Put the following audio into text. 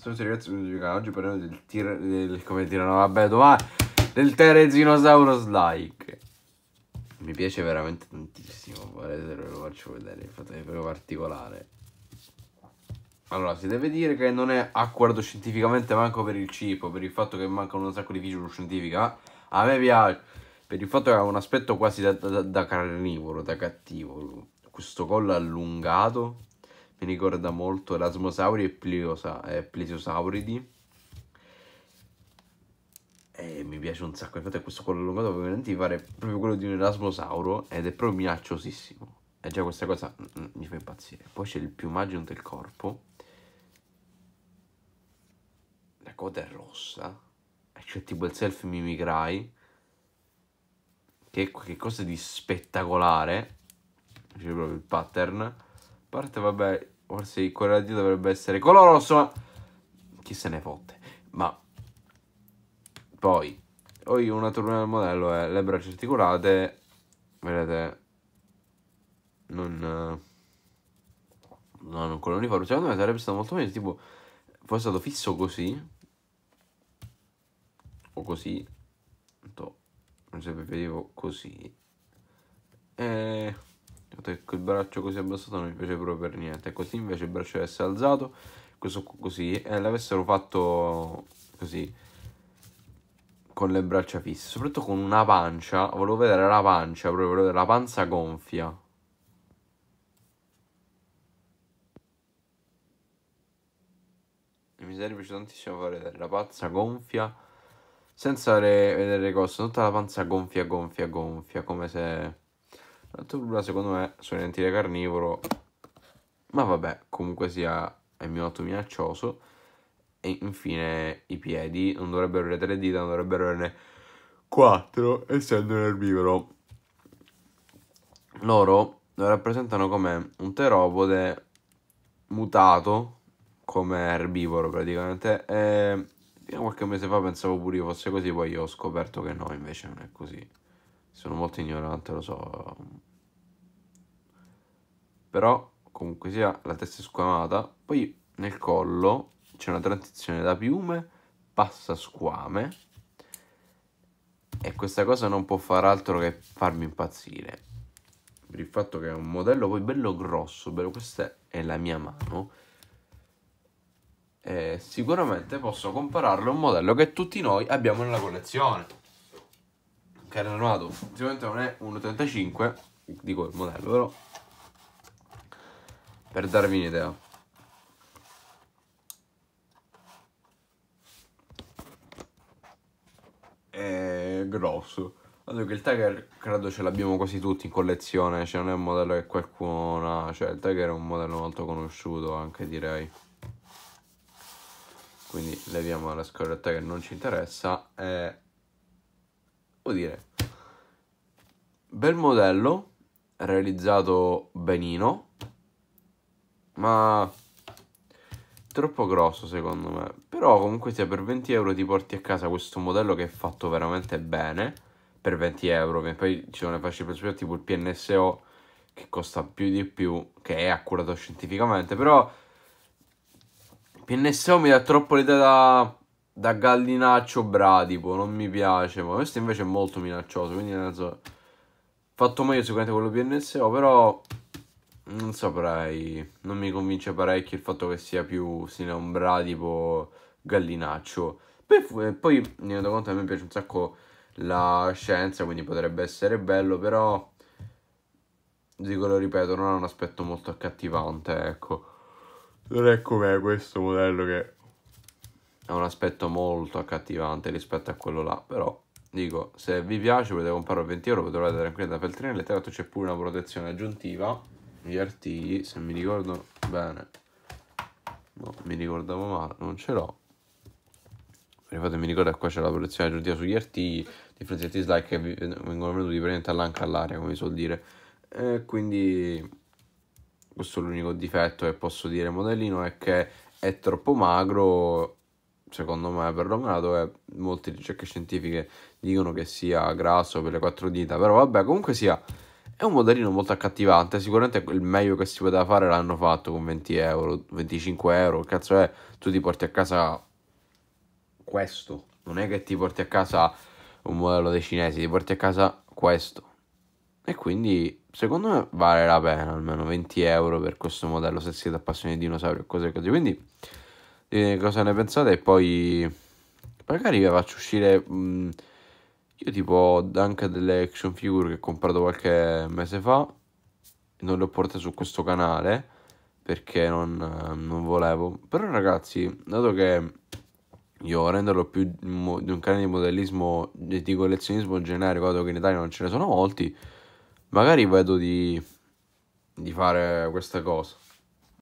Salute ragazzi, benvenuti al canale. Oggi parliamo del tir... Del, come tirano, vabbè, domani... Del Teresinosaurus like. Mi piace veramente tantissimo, volete ve lo faccio vedere, infatti è proprio particolare. Allora, si deve dire che non è accordo scientificamente manco per il cipo, per il fatto che mancano un sacco di feature scientifica. A me piace, per il fatto che ha un aspetto quasi da, da, da carnivoro, da cattivo. Questo collo allungato mi ricorda molto Erasmosauri e Pliosa, eh, Plesiosauridi. E mi piace un sacco, infatti questo collo allungato ovviamente mi pare proprio quello di un Erasmosauro ed è proprio minacciosissimo. E già questa cosa mm, mm, mi fa impazzire. Poi c'è il piumaggio del corpo. La coda è rossa. E c'è tipo il self mimicry. Che è qualcosa di spettacolare. C'è proprio il pattern parte, vabbè, forse il cuore radioattivo dovrebbe essere color rosso, ma chi se ne fotte. Ma poi, poi una tornata del modello è le braccia articolate, vedete, non, non hanno ancora l'uniforme. Secondo me sarebbe stato molto meglio, tipo, fosse stato fisso così, o così, non so, non sempre così. E... Eh, ecco il braccio così abbassato non mi piace proprio per niente così invece il braccio deve essere alzato questo così e l'avessero fatto così con le braccia fisse soprattutto con una pancia volevo vedere la pancia proprio volevo vedere la panza gonfia e mi sarebbe piaciuto tantissimo far vedere la panza gonfia senza vedere le cosa tutta la panza gonfia gonfia gonfia come se la tortura secondo me sono un entire carnivoro, ma vabbè, comunque sia è il mio atto minaccioso. E infine i piedi, non dovrebbero avere tre dita, non dovrebbero averne quattro, essendo un erbivoro. Loro lo rappresentano come un teropode mutato come erbivoro praticamente. E qualche mese fa pensavo pure che fosse così, poi ho scoperto che no, invece non è così. Sono molto ignorante, lo so. Però comunque sia la testa è squamata. Poi nel collo c'è una transizione da piume passa squame. E questa cosa non può far altro che farmi impazzire. Per il fatto che è un modello poi bello grosso, bello, questa è la mia mano. E sicuramente posso compararlo a un modello che tutti noi abbiamo nella collezione che era armato, sicuramente non è 1.35, dico il modello però, per darvi un'idea. È grosso. Dato che il Tiger credo ce l'abbiamo quasi tutti in collezione, cioè non è un modello che qualcuno ha, cioè il Tiger è un modello molto conosciuto anche direi. Quindi leviamo la scorretta che non ci interessa e devo dire, bel modello, realizzato benino, ma troppo grosso secondo me. Però comunque sia per 20 euro ti porti a casa questo modello che è fatto veramente bene, per 20 euro, e poi ci sono le fasce per tipo il PNSO che costa più di più, che è accurato scientificamente, però... PNSO mi dà troppo l'idea da da gallinaccio bradipo, non mi piace, ma questo invece è molto minaccioso, quindi nel senso, fatto meglio sicuramente quello PNSO, però non saprei, non mi convince parecchio il fatto che sia più simile un bradipo gallinaccio. poi mi rendo conto che a me piace un sacco la scienza, quindi potrebbe essere bello, però dico lo ripeto, non ha un aspetto molto accattivante, ecco. Non è com'è questo modello che ha un aspetto molto accattivante rispetto a quello là, però dico, se vi piace potete comprarlo a 20 euro, potete andare tranquilla da Peltrinelli, tra l'altro c'è pure una protezione aggiuntiva, gli artigli, se mi ricordo bene, no, mi ricordavo male, non ce l'ho, Infatti mi ricordo che qua c'è la protezione aggiuntiva sugli artigli, differenziati dislike che vengono venduti praticamente all'anca all'aria, come si suol dire. E quindi questo è l'unico difetto che posso dire modellino è che è troppo magro secondo me perlomeno, dove molte ricerche scientifiche dicono che sia grasso per le quattro dita, però vabbè, comunque sia, è un modellino molto accattivante, sicuramente il meglio che si poteva fare l'hanno fatto con 20 euro, 25 euro, cazzo è, tu ti porti a casa questo, non è che ti porti a casa un modello dei cinesi, ti porti a casa questo. E quindi secondo me vale la pena almeno 20 euro per questo modello se siete appassionati di dinosauri e cose così. Quindi Ditemi eh, cosa ne pensate e poi magari vi faccio uscire... Mh, mm, io tipo ho anche delle action figure che ho comprato qualche mese fa. Non le ho portate su questo canale perché non, non volevo. Però ragazzi, dato che io renderlo più di un canale di modellismo e di collezionismo generico, dato che in Italia non ce ne sono molti, magari vedo di, di fare questa cosa.